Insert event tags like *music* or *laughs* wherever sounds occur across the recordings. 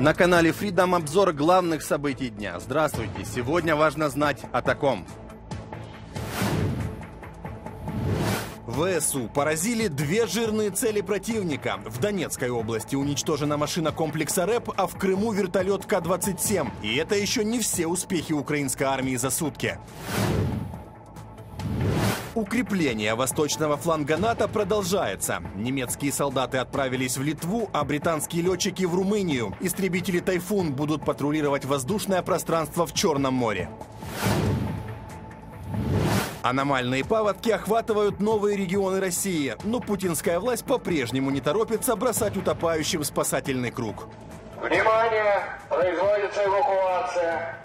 На канале Freedom обзор главных событий дня. Здравствуйте! Сегодня важно знать о таком. ВСУ поразили две жирные цели противника. В Донецкой области уничтожена машина комплекса РЭП, а в Крыму вертолет К-27. И это еще не все успехи украинской армии за сутки. Укрепление восточного фланга НАТО продолжается. Немецкие солдаты отправились в Литву, а британские летчики в Румынию. Истребители «Тайфун» будут патрулировать воздушное пространство в Черном море. Аномальные паводки охватывают новые регионы России, но путинская власть по-прежнему не торопится бросать утопающим спасательный круг. Внимание! Производится эвакуация!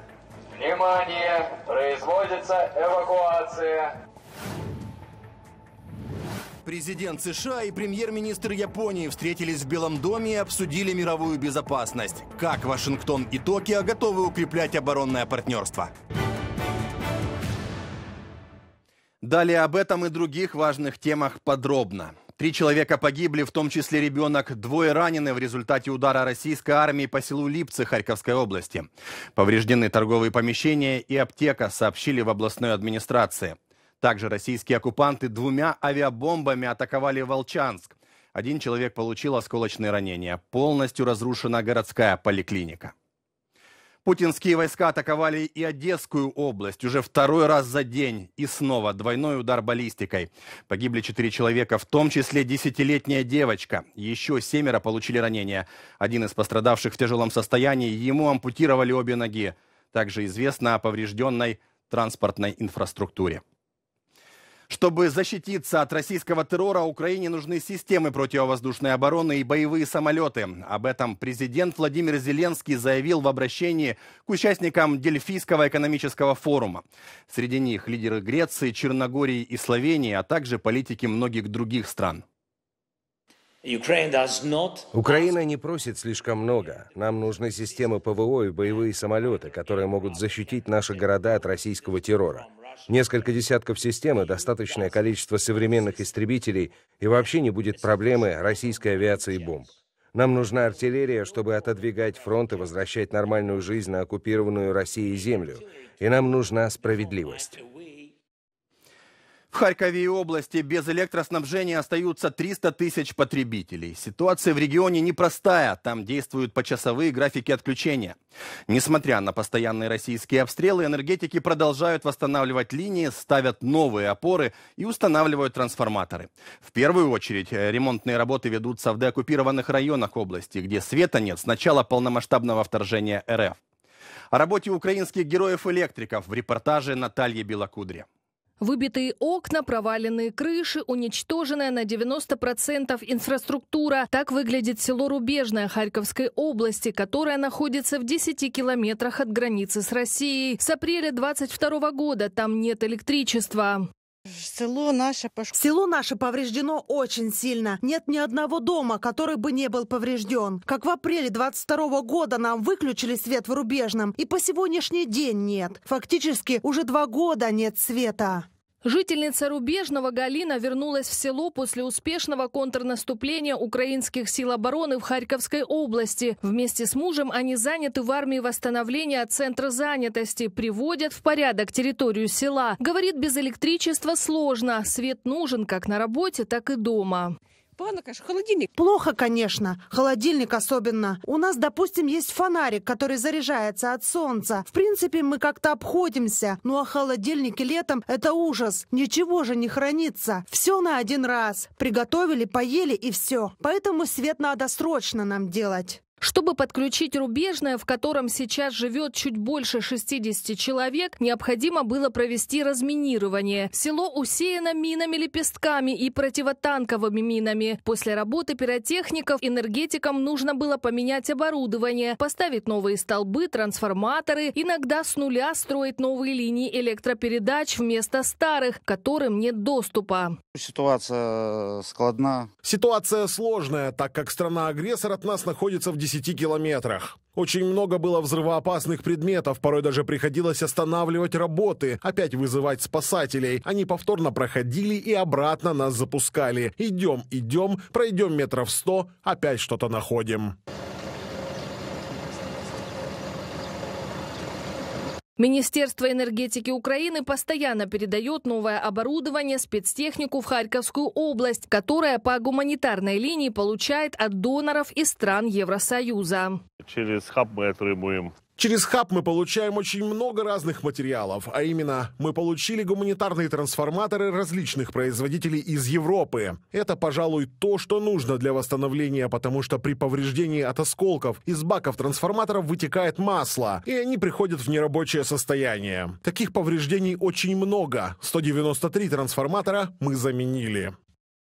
Внимание! Производится эвакуация! Президент США и премьер-министр Японии встретились в Белом доме и обсудили мировую безопасность. Как Вашингтон и Токио готовы укреплять оборонное партнерство? Далее об этом и других важных темах подробно. Три человека погибли, в том числе ребенок, двое ранены в результате удара российской армии по селу Липцы Харьковской области. Повреждены торговые помещения и аптека, сообщили в областной администрации. Также российские оккупанты двумя авиабомбами атаковали Волчанск. Один человек получил осколочные ранения. Полностью разрушена городская поликлиника. Путинские войска атаковали и Одесскую область уже второй раз за день. И снова двойной удар баллистикой. Погибли четыре человека, в том числе десятилетняя девочка. Еще семеро получили ранения. Один из пострадавших в тяжелом состоянии, ему ампутировали обе ноги. Также известно о поврежденной транспортной инфраструктуре. Чтобы защититься от российского террора, Украине нужны системы противовоздушной обороны и боевые самолеты. Об этом президент Владимир Зеленский заявил в обращении к участникам Дельфийского экономического форума. Среди них лидеры Греции, Черногории и Словении, а также политики многих других стран. Украина не просит слишком много. Нам нужны системы ПВО и боевые самолеты, которые могут защитить наши города от российского террора. Несколько десятков систем и достаточное количество современных истребителей, и вообще не будет проблемы российской авиации и бомб. Нам нужна артиллерия, чтобы отодвигать фронт и возвращать нормальную жизнь на оккупированную Россией землю. И нам нужна справедливость. В Харькове и области без электроснабжения остаются 300 тысяч потребителей. Ситуация в регионе непростая, там действуют почасовые графики отключения. Несмотря на постоянные российские обстрелы, энергетики продолжают восстанавливать линии, ставят новые опоры и устанавливают трансформаторы. В первую очередь э, ремонтные работы ведутся в деоккупированных районах области, где света нет с начала полномасштабного вторжения РФ. О работе украинских героев-электриков в репортаже Натальи Белокудря. Выбитые окна, проваленные крыши, уничтоженная на 90% инфраструктура. Так выглядит село Рубежное Харьковской области, которое находится в 10 километрах от границы с Россией. С апреля 22 года там нет электричества. Село наше, пош... Село наше повреждено очень сильно. Нет ни одного дома, который бы не был поврежден. Как в апреле 22 года нам выключили свет в Рубежном, и по сегодняшний день нет. Фактически уже два года нет света. Жительница Рубежного Галина вернулась в село после успешного контрнаступления украинских сил обороны в Харьковской области. Вместе с мужем они заняты в армии восстановления центра занятости, приводят в порядок территорию села. Говорит, без электричества сложно, свет нужен как на работе, так и дома плана, конечно, холодильник. Плохо, конечно. Холодильник особенно. У нас, допустим, есть фонарик, который заряжается от солнца. В принципе, мы как-то обходимся. Ну а холодильники летом — это ужас. Ничего же не хранится. Все на один раз. Приготовили, поели и все. Поэтому свет надо срочно нам делать. Чтобы подключить рубежное, в котором сейчас живет чуть больше 60 человек, необходимо было провести разминирование. Село усеяно минами, лепестками и противотанковыми минами. После работы пиротехников энергетикам нужно было поменять оборудование, поставить новые столбы, трансформаторы, иногда с нуля строить новые линии электропередач вместо старых, к которым нет доступа. Ситуация э, складна. Ситуация сложная, так как страна-агрессор от нас находится в 10 10 километрах. Очень много было взрывоопасных предметов, порой даже приходилось останавливать работы, опять вызывать спасателей. Они повторно проходили и обратно нас запускали. Идем, идем, пройдем метров сто, опять что-то находим. Министерство энергетики Украины постоянно передает новое оборудование, спецтехнику в Харьковскую область, которая по гуманитарной линии получает от доноров из стран Евросоюза. Через хаб мы отримуємо Через хаб мы получаем очень много разных материалов, а именно мы получили гуманитарные трансформаторы различных производителей из Европы. Это, пожалуй, то, что нужно для восстановления, потому что при повреждении от осколков из баков трансформаторов вытекает масло, и они приходят в нерабочее состояние. Таких повреждений очень много. 193 трансформатора мы заменили.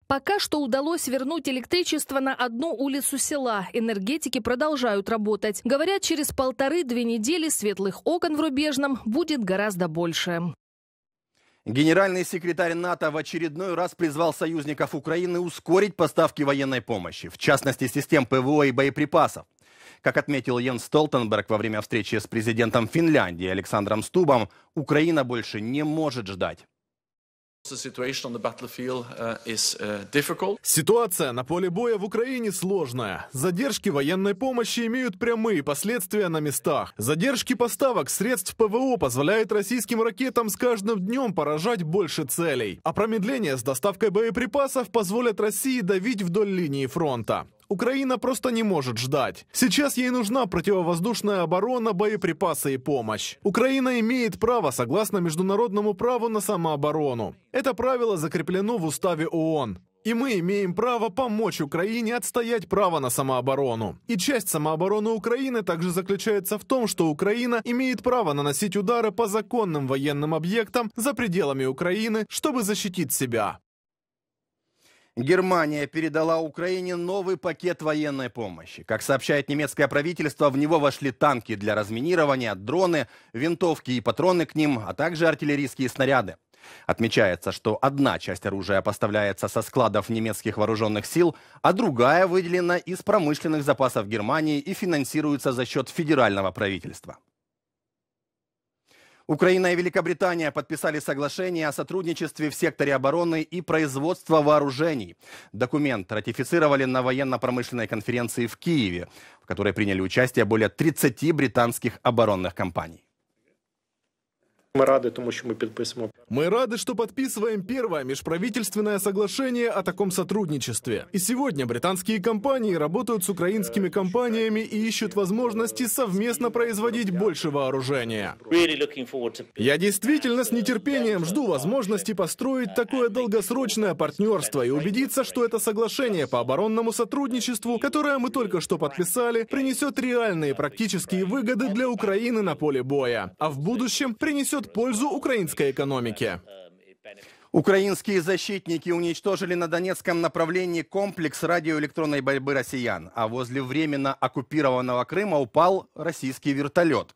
Пока что удалось вернуть электричество на одну улицу села. Энергетики продолжают работать. Говорят, через полторы-две недели светлых окон в Рубежном будет гораздо больше. Генеральный секретарь НАТО в очередной раз призвал союзников Украины ускорить поставки военной помощи, в частности систем ПВО и боеприпасов. Как отметил Йен Столтенберг во время встречи с президентом Финляндии Александром Стубом, Украина больше не может ждать. Uh, uh, Ситуация на поле боя в Украине сложная. Задержки военной помощи имеют прямые последствия на местах. Задержки поставок средств ПВО позволяют российским ракетам с каждым днем поражать больше целей. А промедление с доставкой боеприпасов позволят России давить вдоль линии фронта. Украина просто не может ждать. Сейчас ей нужна противовоздушная оборона, боеприпасы и помощь. Украина имеет право, согласно международному праву, на самооборону. Это правило закреплено в уставе ООН. И мы имеем право помочь Украине отстоять право на самооборону. И часть самообороны Украины также заключается в том, что Украина имеет право наносить удары по законным военным объектам за пределами Украины, чтобы защитить себя. Германия передала Украине новый пакет военной помощи. Как сообщает немецкое правительство, в него вошли танки для разминирования, дроны, винтовки и патроны к ним, а также артиллерийские снаряды. Отмечается, что одна часть оружия поставляется со складов немецких вооруженных сил, а другая выделена из промышленных запасов Германии и финансируется за счет федерального правительства. Украина и Великобритания подписали соглашение о сотрудничестве в секторе обороны и производства вооружений. Документ ратифицировали на военно-промышленной конференции в Киеве, в которой приняли участие более 30 британских оборонных компаний. Мы рады, тому що ми підписуємо. Мы рады, что подписываем первое межправительственное соглашение о таком сотрудничестве. И сегодня британские компании работают с украинскими компаниями и ищут возможности совместно производить больше вооружения. Я действительно с нетерпением жду возможности построить такое долгосрочное партнерство и убедиться, что это соглашение по оборонному сотрудничеству, которое мы только что подписали, принесет реальные практические выгоды для Украины на поле боя, а в будущем принесет принесет пользу украинской экономике. Украинские защитники уничтожили на Донецком направлении комплекс радиоэлектронной борьбы россиян, а возле временно оккупированного Крыма упал российский вертолет.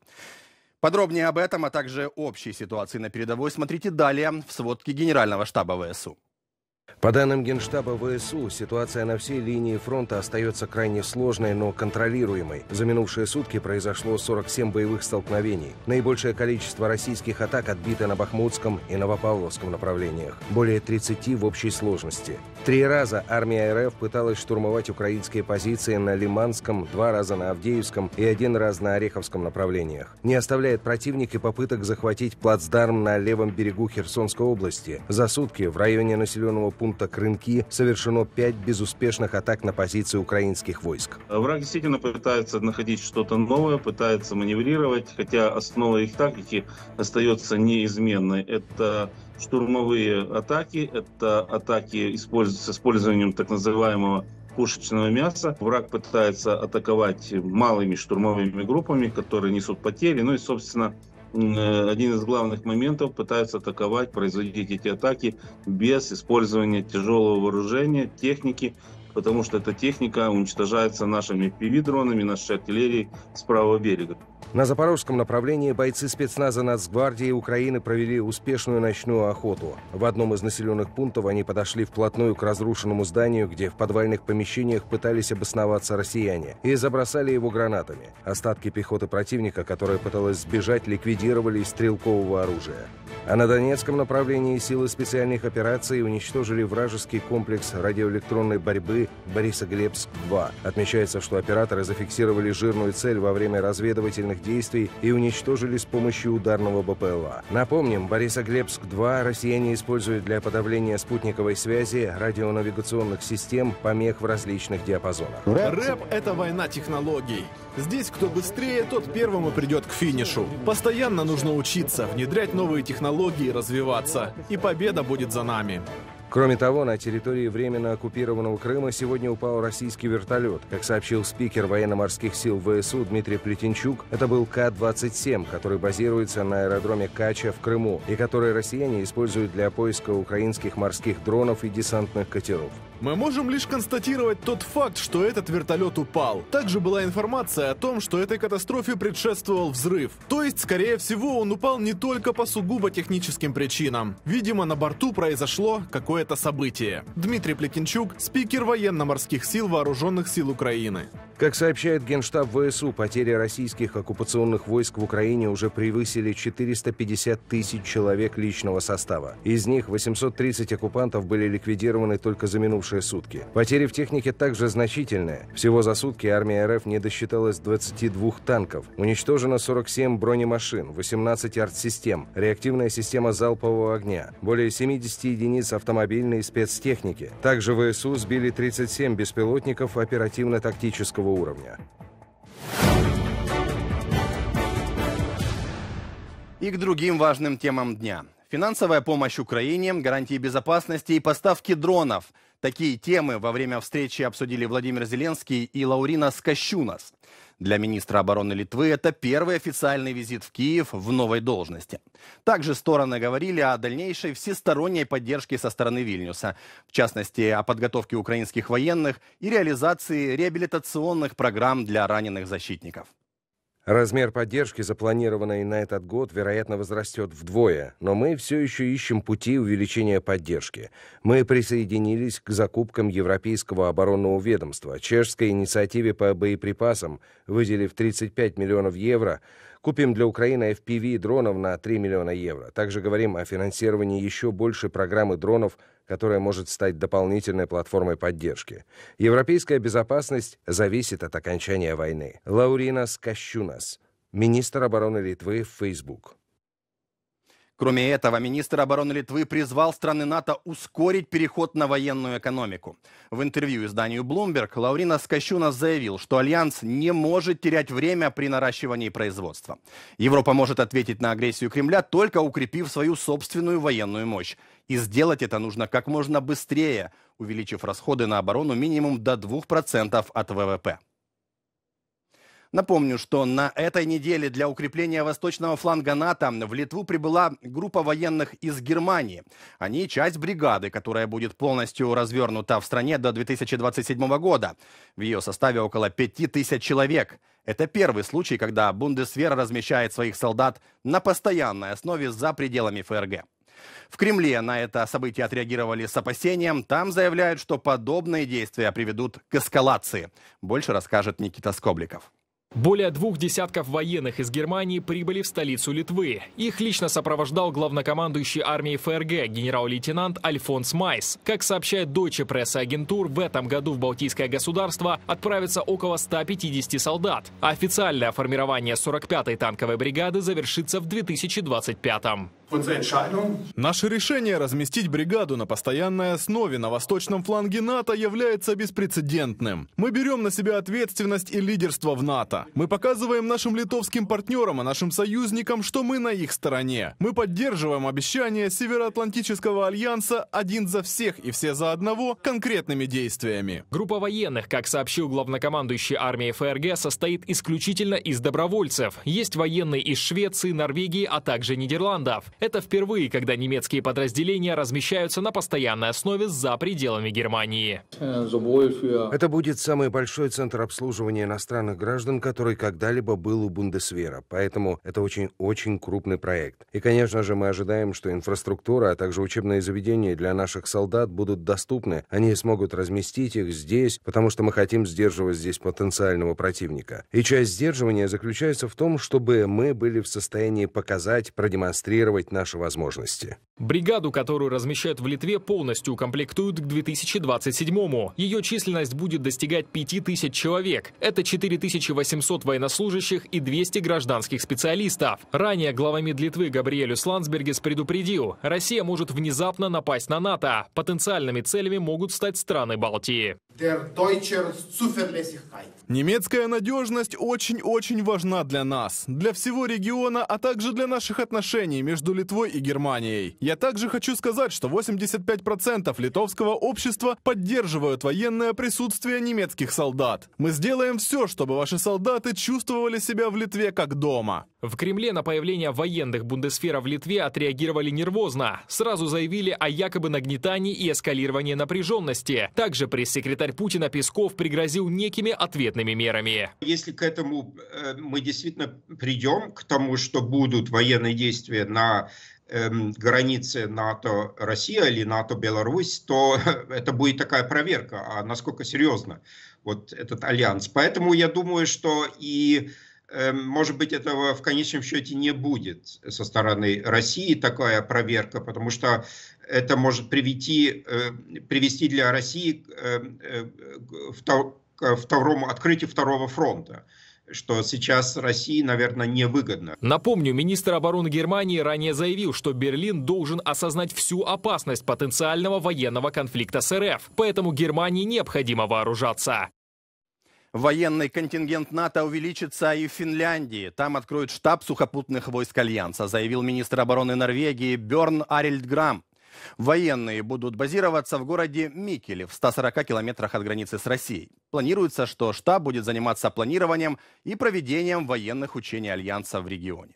Подробнее об этом, а также общей ситуации на передовой смотрите далее в сводке Генерального штаба ВСУ. По данным Генштаба ВСУ, ситуация на всей линии фронта остается крайне сложной, но контролируемой. За минувшие сутки произошло 47 боевых столкновений. Наибольшее количество российских атак отбито на Бахмутском и Новопавловском направлениях. Более 30 в общей сложности. Три раза армия РФ пыталась штурмовать украинские позиции на Лиманском, два раза на Авдеевском и один раз на Ореховском направлениях. Не оставляет противник и попыток захватить плацдарм на левом берегу Херсонской области. За сутки в районе населенного пункта Крынки совершено пять безуспешных атак на позиции украинских войск. Враг действительно пытается находить что-то новое, пытается маневрировать, хотя основа их тактики остается неизменной. Это штурмовые атаки, это атаки с использованием так называемого пушечного мяса. Враг пытается атаковать малыми штурмовыми группами, которые несут потери. Ну и, собственно, Э, один из главных моментов, пытаются атаковать, производить эти атаки без использования тяжелого вооружения, техники, потому что эта техника уничтожается нашими FPV-дронами, нашей артиллерией с правого берега. На запорожском направлении бойцы спецназа Нацгвардии Украины провели успешную ночную охоту. В одном из населенных пунктов они подошли вплотную к разрушенному зданию, где в подвальных помещениях пытались обосноваться россияне, и забросали его гранатами. Остатки пехоты противника, которая пыталась сбежать, ликвидировали из стрелкового оружия. А на Донецком направлении силы специальных операций уничтожили вражеский комплекс радиоэлектронной борьбы «Борисоглебск-2». Отмечается, что операторы зафиксировали жирную цель во время разведывательных боевых действий и уничтожили с помощью ударного БПЛА. Напомним, Борисоглебск-2 россияне используют для подавления спутниковой связи, радионавигационных систем, помех в различных диапазонах. Рэп, Рэп — это война технологий. Здесь кто быстрее, тот первым и придет к финишу. Постоянно нужно учиться, внедрять новые технологии, развиваться. И победа будет за нами. Кроме того, на территории временно оккупированного Крыма сегодня упал российский вертолет. Как сообщил спикер военно-морских сил ВСУ Дмитрий Плетенчук, это был К-27, который базируется на аэродроме Кача в Крыму и который россияне используют для поиска украинских морских дронов и десантных катеров. Мы можем лишь констатировать тот факт, что этот вертолет упал. Также была информация о том, что этой катастрофе предшествовал взрыв. То есть, скорее всего, он упал не только по сугубо техническим причинам. Видимо, на борту произошло какое-то событие. Дмитрий Плетенчук, спикер военно-морских сил Вооруженных сил Украины. Как сообщает Генштаб ВСУ, потери российских оккупационных войск в Украине уже превысили 450 тысяч человек личного состава. Из них 830 оккупантов были ликвидированы только за минувшие сутки. Потери в технике также значительные. Всего за сутки армия РФ не досчиталась 22 танков. Уничтожено 47 бронемашин, 18 артсистем, реактивная система залпового огня, более 70 единиц автомобильной и спецтехники. Также ВСУ сбили 37 беспилотников оперативно-тактического высокого уровня. И к другим важным темам дня. Финансовая помощь Украине, гарантии безопасности и поставки дронов. Такие темы во время встречи обсудили Владимир Зеленский и Лаурина Скощунас. Для министра обороны Литвы это первый официальный визит в Киев в новой должности. Также стороны говорили о дальнейшей всесторонней поддержке со стороны Вильнюса, в частности, о подготовке украинских военных и реализации реабилитационных программ для раненых защитников. Размер поддержки, запланированной на этот год, вероятно, возрастет вдвое, но мы все еще ищем пути увеличения поддержки. Мы присоединились к закупкам Европейского оборонного ведомства, чешской инициативе по боеприпасам, выделив 35 миллионов евро, купим для Украины FPV дронов на 3 миллиона евро. Также говорим о финансировании еще больше программы дронов которая может стать дополнительной платформой поддержки. Европейская безопасность зависит от окончания войны. Лауринас Кощунас, министр обороны Литвы в Facebook. Кроме этого, министр обороны Литвы призвал страны НАТО ускорить переход на военную экономику. В интервью изданию Bloomberg Лаурина Скощуна заявил, что Альянс не может терять время при наращивании производства. Европа может ответить на агрессию Кремля, только укрепив свою собственную военную мощь. И сделать это нужно как можно быстрее, увеличив расходы на оборону минимум до 2% от ВВП. Напомню, что на этой неделе для укрепления восточного фланга НАТО в Литву прибыла группа военных из Германии. Они часть бригады, которая будет полностью развернута в стране до 2027 года. В ее составе около 5000 человек. Это первый случай, когда Бундесвер размещает своих солдат на постоянной основе за пределами ФРГ. В Кремле на это событие отреагировали с опасением. Там заявляют, что подобные действия приведут к эскалации. Больше расскажет Никита Скобликов. Более двух десятков военных из Германии прибыли в столицу Литвы. Их лично сопровождал главнокомандующий армией ФРГ генерал-лейтенант Альфонс Майс. Как сообщает Deutsche Presseagentur, в этом году в Балтийское государство отправится около 150 солдат, а официальное формирование 45-й танковой бригады завершится в 2025 -м. Наше решение разместить бригаду на постоянной основе на восточном фланге НАТО является беспрецедентным. Мы берем на себя ответственность и лидерство в НАТО бизнеса. Мы показываем нашим литовским партнерам и нашим союзникам, что мы на их стороне. Мы поддерживаем обещания Североатлантического альянса «Один за всех и все за одного» конкретными действиями. Группа военных, как сообщил главнокомандующий армии ФРГ, состоит исключительно из добровольцев. Есть военные из Швеции, Норвегии, а также Нидерландов. Это впервые, когда немецкие подразделения размещаются на постоянной основе за пределами Германии. Э, э, Это будет самый большой центр обслуживания иностранных граждан, который когда-либо был у Бундесвера, поэтому это очень-очень крупный проект. И, конечно же, мы ожидаем, что инфраструктура, а также учебные заведения для наших солдат будут доступны, они смогут разместить их здесь, потому что мы хотим сдерживать здесь потенциального противника. И часть сдерживания заключается в том, чтобы мы были в состоянии показать, продемонстрировать наши возможности. Бригаду, которую размещают в Литве, полностью укомплектуют к 2027-му. Ее численность будет достигать 5000 человек. Это 4800 800 военнослужащих и 200 гражданских специалистов. Ранее главамид Литвы Габриэлю Ландсбергес предупредил, Россия может внезапно напасть на НАТО. Потенциальными целями могут стать страны Балтии. Немецкая надежность очень-очень важна для нас, для всего региона, а также для наших отношений между Литвой и Германией. Я также хочу сказать, что 85% литовского общества поддерживают военное присутствие немецких солдат. Мы сделаем все, чтобы ваши солдаты чувствовали себя в Литве как дома. В Кремле на появление военных бундесфера в Литве отреагировали нервозно. Сразу заявили о якобы нагнетании и эскалировании напряженности. Также пресс-секретарь секретарь Путина Песков пригрозил некими ответными мерами. Если к этому э, мы действительно придем, к тому, что будут военные действия на эм, границы НАТО-Россия или НАТО-Беларусь, то *laughs* это будет такая проверка, а насколько серьезно вот этот альянс. Поэтому я думаю, что и э, может быть, этого в конечном счете не будет со стороны России такая проверка, потому что это может привести, э, привести для России э, э, к второму, открытию второго фронта что сейчас России, наверное, невыгодно. Напомню, министр обороны Германии ранее заявил, что Берлин должен осознать всю опасность потенциального военного конфликта с РФ, поэтому Германии необходимо вооружаться. Военный контингент НАТО увеличится и в Финляндии. Там откроют штаб сухопутных войск Альянса, заявил министр обороны Норвегии Берн Арильдграм. Военные будут базироваться в городе Микеле в 140 километрах от границы с Россией. Планируется, что штаб будет заниматься планированием и проведением военных учений Альянса в регионе.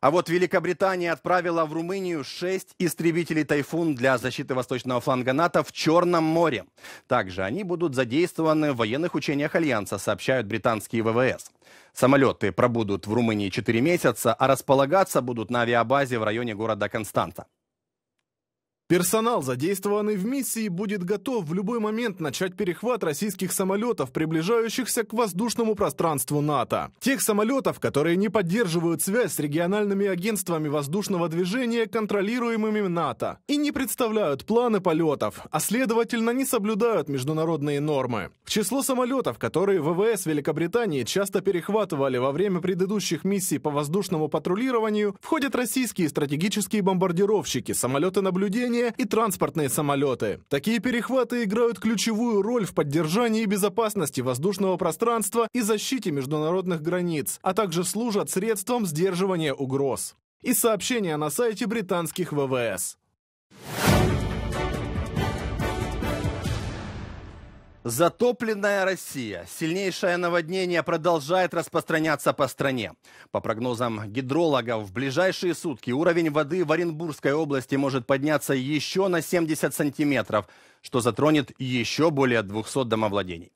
А вот Великобритания отправила в Румынию 6 истребителей «Тайфун» для защиты восточного фланга НАТО в Черном море. Также они будут задействованы в военных учениях Альянса, сообщают британские ВВС. Самолеты пробудут в Румынии 4 месяца, а располагаться будут на авиабазе в районе города Константа. Персонал, задействованный в миссии, будет готов в любой момент начать перехват российских самолетов, приближающихся к воздушному пространству НАТО. Тех самолетов, которые не поддерживают связь с региональными агентствами воздушного движения, контролируемыми НАТО, и не представляют планы полетов, а следовательно не соблюдают международные нормы. В число самолетов, которые ВВС Великобритании часто перехватывали во время предыдущих миссий по воздушному патрулированию, входят российские стратегические бомбардировщики, самолеты наблюдения авиастроения и транспортные самолеты. Такие перехваты играют ключевую роль в поддержании безопасности воздушного пространства и защите международных границ, а также служат средством сдерживания угроз. И сообщение на сайте британских ВВС. Затопленная Россия. Сильнейшее наводнение продолжает распространяться по стране. По прогнозам гидрологов, в ближайшие сутки уровень воды в Оренбургской области может подняться еще на 70 сантиметров, что затронет еще более 200 домовладений.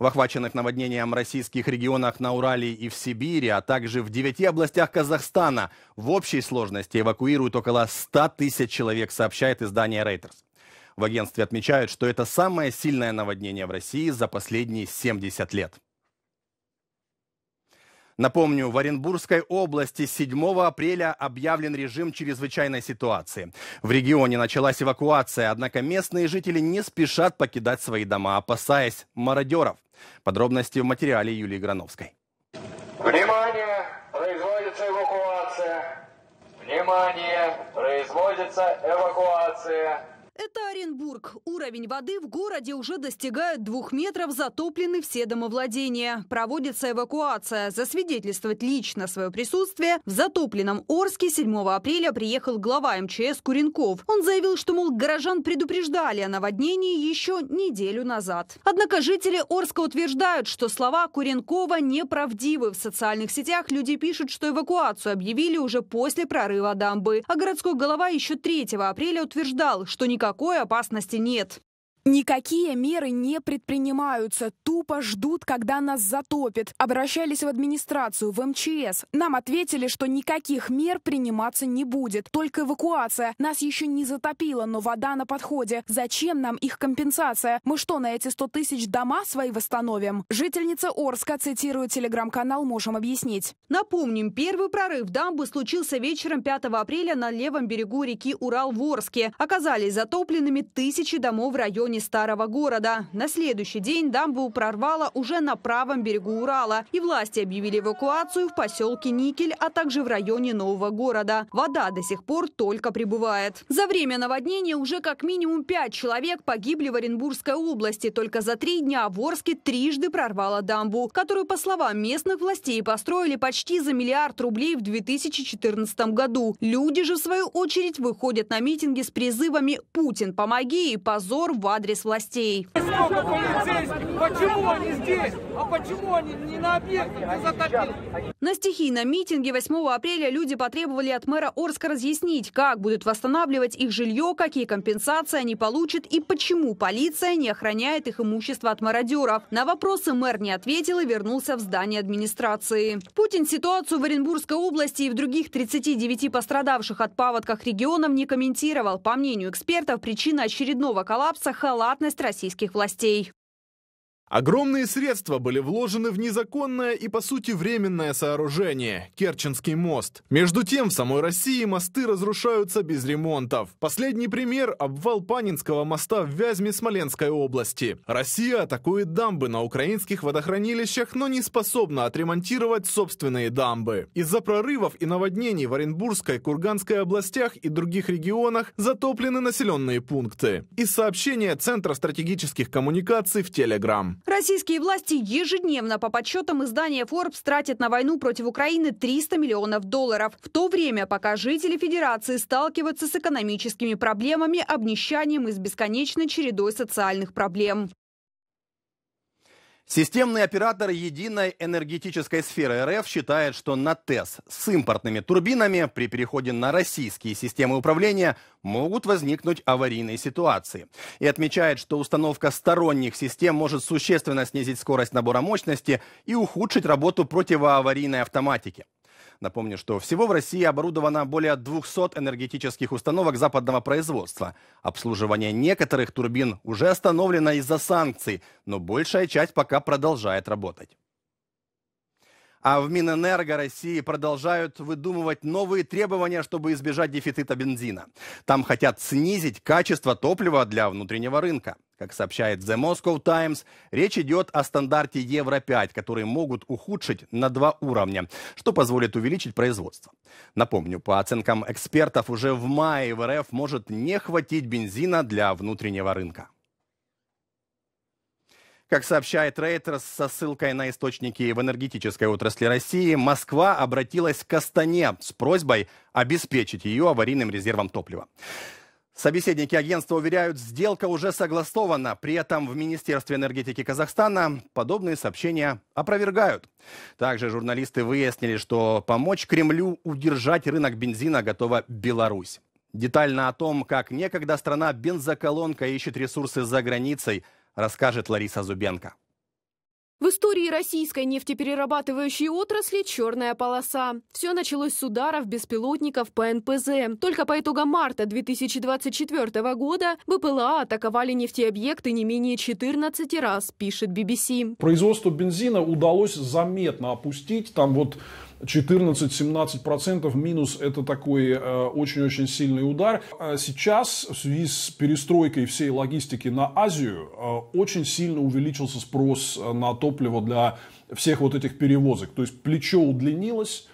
В охваченных наводнением российских регионах на Урале и в Сибири, а также в девяти областях Казахстана в общей сложности эвакуируют около 100 тысяч человек, сообщает издание Reuters. В агентстве отмечают, что это самое сильное наводнение в России за последние 70 лет. Напомню, в Оренбургской области 7 апреля объявлен режим чрезвычайной ситуации. В регионе началась эвакуация, однако местные жители не спешат покидать свои дома, опасаясь мародеров. Подробности в материале Юлии Грановской. Внимание! Производится эвакуация! Внимание! Производится эвакуация! Это Оренбург. Уровень воды в городе уже достигает двух метров, затоплены все домовладения. Проводится эвакуация. Засвидетельствовать лично свое присутствие в затопленном Орске 7 апреля приехал глава МЧС Куренков. Он заявил, что, мол, горожан предупреждали о наводнении еще неделю назад. Однако жители Орска утверждают, что слова Куренкова неправдивы. В социальных сетях люди пишут, что эвакуацию объявили уже после прорыва дамбы. А городской голова еще 3 апреля утверждал, что никакой опасности нет. Никакие меры не предпринимаются, тупо ждут, когда нас затопит. Обращались в администрацию, в МЧС. Нам ответили, что никаких мер приниматься не будет, только эвакуация. Нас еще не затопило, но вода на подходе. Зачем нам их компенсация? Мы что, на эти 100 тысяч дома свои восстановим? Жительница Орска, цитирует телеграм-канал, можем объяснить. Напомним, первый прорыв дамбы случился вечером 5 апреля на левом берегу реки Урал в Орске. Оказались затопленными тысячи домов в районе районе старого города. На следующий день дамбу прорвало уже на правом берегу Урала. И власти объявили эвакуацию в поселке Никель, а также в районе нового города. Вода до сих пор только прибывает. За время наводнения уже как минимум пять человек погибли в Оренбургской области. Только за три дня в Орске трижды прорвало дамбу, которую, по словам местных властей, построили почти за миллиард рублей в 2014 году. Люди же, в свою очередь, выходят на митинги с призывами «Путин, помоги» и «Позор в адрес адрес властей много полицейских. Почему они здесь? А почему они не на объекте, где затопили? На стихийном митинге 8 апреля люди потребовали от мэра Орска разъяснить, как будут восстанавливать их жилье, какие компенсации они получат и почему полиция не охраняет их имущество от мародеров. На вопросы мэр не ответил и вернулся в здание администрации. Путин ситуацию в Оренбургской области и в других 39 пострадавших от паводках регионов не комментировал. По мнению экспертов, причина очередного коллапса – халатность российских властей новостей. Огромные средства были вложены в незаконное и, по сути, временное сооружение – Керченский мост. Между тем, в самой России мосты разрушаются без ремонтов. Последний пример – обвал Панинского моста в Вязьме Смоленской области. Россия атакует дамбы на украинских водохранилищах, но не способна отремонтировать собственные дамбы. Из-за прорывов и наводнений в Оренбургской, Курганской областях и других регионах затоплены населенные пункты. Из сообщения Центра стратегических коммуникаций в Телеграм. Российские власти ежедневно по подсчетам издания Forbes тратят на войну против Украины 300 миллионов долларов, в то время пока жители Федерации сталкиваются с экономическими проблемами, обнищанием и с бесконечной чередой социальных проблем. Системный оператор единой энергетической сферы РФ считает, что на ТЭС с импортными турбинами при переходе на российские системы управления могут возникнуть аварийные ситуации. И отмечает, что установка сторонних систем может существенно снизить скорость набора мощности и ухудшить работу противоаварийной автоматики. Напомню, что всего в России оборудовано более 200 энергетических установок западного производства. Обслуживание некоторых турбин уже остановлено из-за санкций, но большая часть пока продолжает работать а в Минэнерго России продолжают выдумывать новые требования, чтобы избежать дефицита бензина. Там хотят снизить качество топлива для внутреннего рынка. Как сообщает The Moscow Times, речь идет о стандарте Евро-5, которые могут ухудшить на два уровня, что позволит увеличить производство. Напомню, по оценкам экспертов, уже в мае в РФ может не хватить бензина для внутреннего рынка. Как сообщает Рейтерс со ссылкой на источники в энергетической отрасли России, Москва обратилась к Астане с просьбой обеспечить ее аварийным резервом топлива. Собеседники агентства уверяют, сделка уже согласована. При этом в Министерстве энергетики Казахстана подобные сообщения опровергают. Также журналисты выяснили, что помочь Кремлю удержать рынок бензина готова Беларусь. Детально о том, как некогда страна бензоколонка ищет ресурсы за границей – расскажет Лариса Зубенко. В истории российской нефтеперерабатывающей отрасли черная полоса. Все началось с ударов беспилотников по НПЗ. Только по итогам марта 2024 года БПЛА атаковали нефтеобъекты не менее 14 раз, пишет BBC. Производство бензина удалось заметно опустить. Там вот 14-17% минус – это такой э, очень-очень сильный удар. А сейчас в связи с перестройкой всей логистики на Азию э, очень сильно увеличился спрос э, на топливо для всех вот этих перевозок. То есть плечо удлинилось,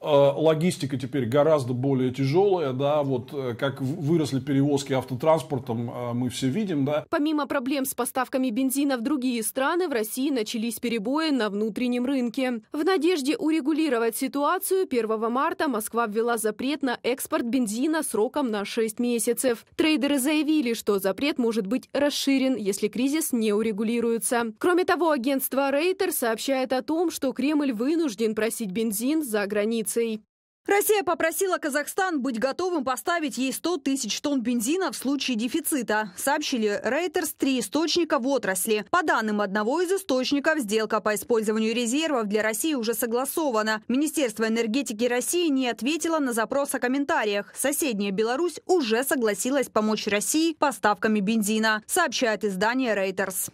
а, логистика теперь гораздо более тяжелая, да, вот э, как выросли перевозки автотранспортом, а, мы все видим, да. Помимо проблем с поставками бензина в другие страны, в России начались перебои на внутреннем рынке. В надежде урегулировать ситуацию, 1 марта Москва ввела запрет на экспорт бензина сроком на 6 месяцев. Трейдеры заявили, что запрет может быть расширен, если кризис не урегулируется. Кроме того, агентство Рейтер сообщает о том, что Кремль вынужден просить бензин за границей позиций. Россия попросила Казахстан быть готовым поставить ей 100 тысяч тонн бензина в случае дефицита, сообщили Reuters три источника в отрасли. По данным одного из источников, сделка по использованию резервов для России уже согласована. Министерство энергетики России не ответило на запрос о комментариях. Соседняя Беларусь уже согласилась помочь России поставками бензина, сообщает издание Reuters.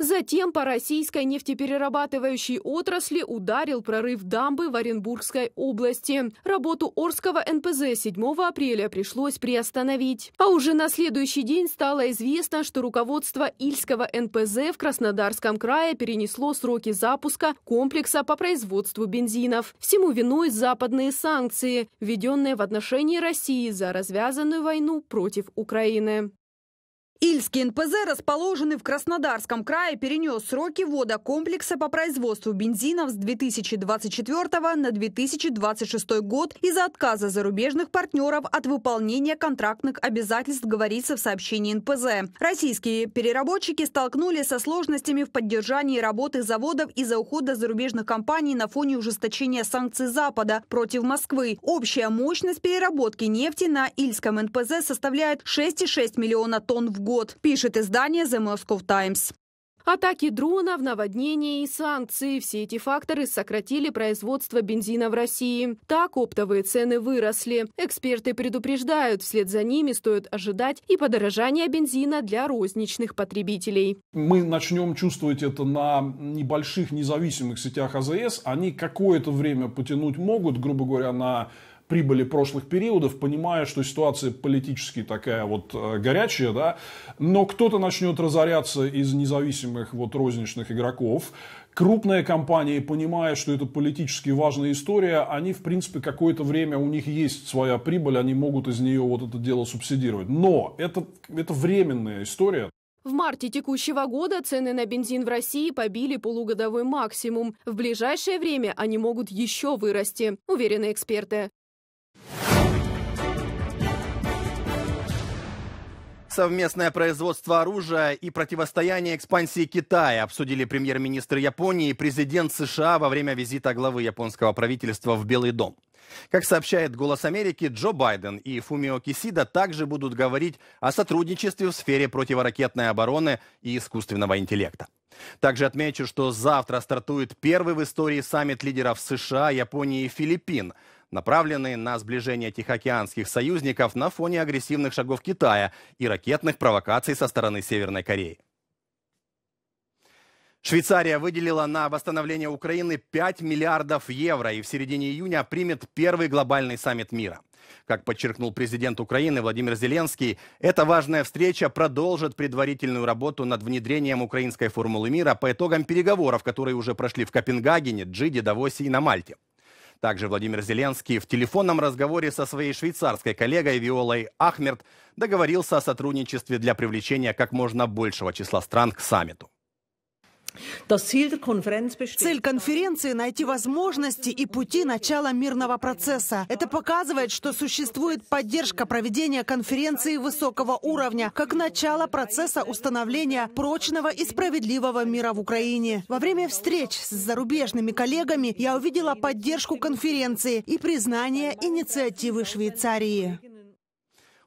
Затем по российской нефтеперерабатывающей отрасли ударил прорыв дамбы в Оренбургской области. Работу Орского НПЗ 7 апреля пришлось приостановить. А уже на следующий день стало известно, что руководство Ильского НПЗ в Краснодарском крае перенесло сроки запуска комплекса по производству бензинов. Всему виной западные санкции, введенные в отношении России за развязанную войну против Украины. Ильский НПЗ, расположенный в Краснодарском крае, перенес сроки ввода комплекса по производству бензинов с 2024 на 2026 год из-за отказа зарубежных партнеров от выполнения контрактных обязательств, говорится в сообщении НПЗ. Российские переработчики столкнулись со сложностями в поддержании работы заводов из-за ухода зарубежных компаний на фоне ужесточения санкций Запада против Москвы. Общая мощность переработки нефти на Ильском НПЗ составляет 6,6 миллиона тонн в год год, пишет издание The Moscow Times. Атаки дронов, наводнения и санкции – все эти факторы сократили производство бензина в России. Так оптовые цены выросли. Эксперты предупреждают, вслед за ними стоит ожидать и подорожание бензина для розничных потребителей. Мы начнем чувствовать это на небольших независимых сетях АЗС. Они какое-то время потянуть могут, грубо говоря, на прибыли прошлых периодов, понимая, что ситуация политически такая вот э, горячая, да, но кто-то начнет разоряться из независимых вот розничных игроков, крупные компании, понимая, что это политически важная история, они, в принципе, какое-то время, у них есть своя прибыль, они могут из нее вот это дело субсидировать. Но это, это временная история. В марте текущего года цены на бензин в России побили полугодовой максимум. В ближайшее время они могут еще вырасти, уверены эксперты. совместное производство оружия и противостояние экспансии Китая обсудили премьер-министр Японии и президент США во время визита главы японского правительства в Белый дом. Как сообщает «Голос Америки», Джо Байден и Фумио Кисида также будут говорить о сотрудничестве в сфере противоракетной обороны и искусственного интеллекта. Также отмечу, что завтра стартует первый в истории саммит лидеров США, Японии и Филиппин – направленные на сближение тихоокеанских союзников на фоне агрессивных шагов Китая и ракетных провокаций со стороны Северной Кореи. Швейцария выделила на восстановление Украины 5 миллиардов евро и в середине июня примет первый глобальный саммит мира. Как подчеркнул президент Украины Владимир Зеленский, эта важная встреча продолжит предварительную работу над внедрением украинской формулы мира по итогам переговоров, которые уже прошли в Копенгагене, Джиде, Давосе и на Мальте. Также Владимир Зеленский в телефонном разговоре со своей швейцарской коллегой Виолой Ахмерт договорился о сотрудничестве для привлечения как можно большего числа стран к саммиту. Цель конференции – найти возможности и пути начала мирного процесса. Это показывает, что существует поддержка проведения конференции высокого уровня, как начало процесса установления прочного и справедливого мира в Украине. Во время встреч с зарубежными коллегами я увидела поддержку конференции и признание инициативы Швейцарии.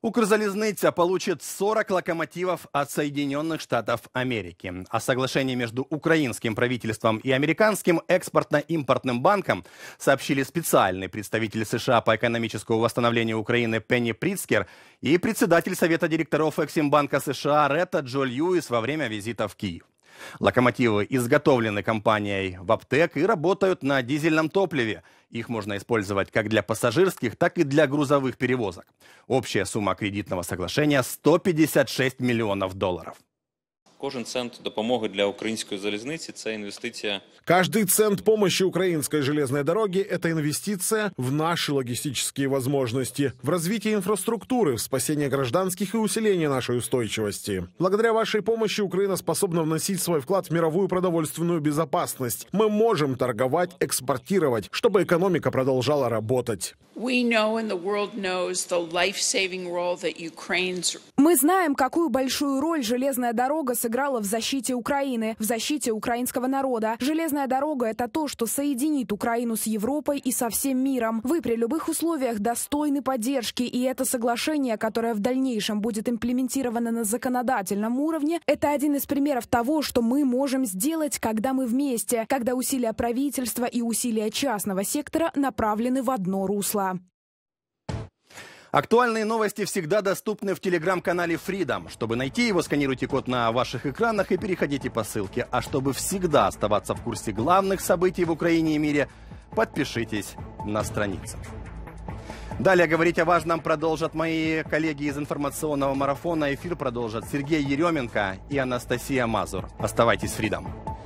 Укрзалезница получит 40 локомотивов от Соединенных Штатов Америки. А соглашение между украинским правительством и американским экспортно-импортным банком сообщили специальный представитель США по экономическому восстановлению Украины Пенни Прицкер и председатель Совета директоров Эксимбанка США Ретта Джо Льюис во время визита в Киев. Локомотивы изготовлены компанией «Ваптек» и работают на дизельном топливе – их можно использовать как для пассажирских, так и для грузовых перевозок. Общая сумма кредитного соглашения 156 миллионов долларов. Кожен цент допомоги для української залізниці це інвестиція. Каждый цент помощи украинской железной дороге – это инвестиция в наши логистические возможности, в развитие инфраструктуры, в спасение гражданских и усиление нашей устойчивости. Благодаря вашей помощи Украина способна вносить свой вклад в мировую продовольственную безопасность. Мы можем торговать, экспортировать, чтобы экономика продолжала работать. Мы знаем, какую большую роль железная дорога сыграла сыграла в защите Украины, в защите украинского народа. Железная дорога – это то, что соединит Украину с Европой и со всем миром. Вы при любых условиях достойны поддержки, и это соглашение, которое в дальнейшем будет имплементировано на законодательном уровне, это один из примеров того, что мы можем сделать, когда мы вместе, когда усилия правительства и усилия частного сектора направлены в одно русло. Актуальные новости всегда доступны в телеграм-канале Freedom. Чтобы найти его, сканируйте код на ваших экранах и переходите по ссылке. А чтобы всегда оставаться в курсе главных событий в Украине и мире, подпишитесь на страницу. Далее говорить о важном продолжат мои коллеги из информационного марафона. Эфир продолжат Сергей Еременко и Анастасия Мазур. Оставайтесь с Freedom.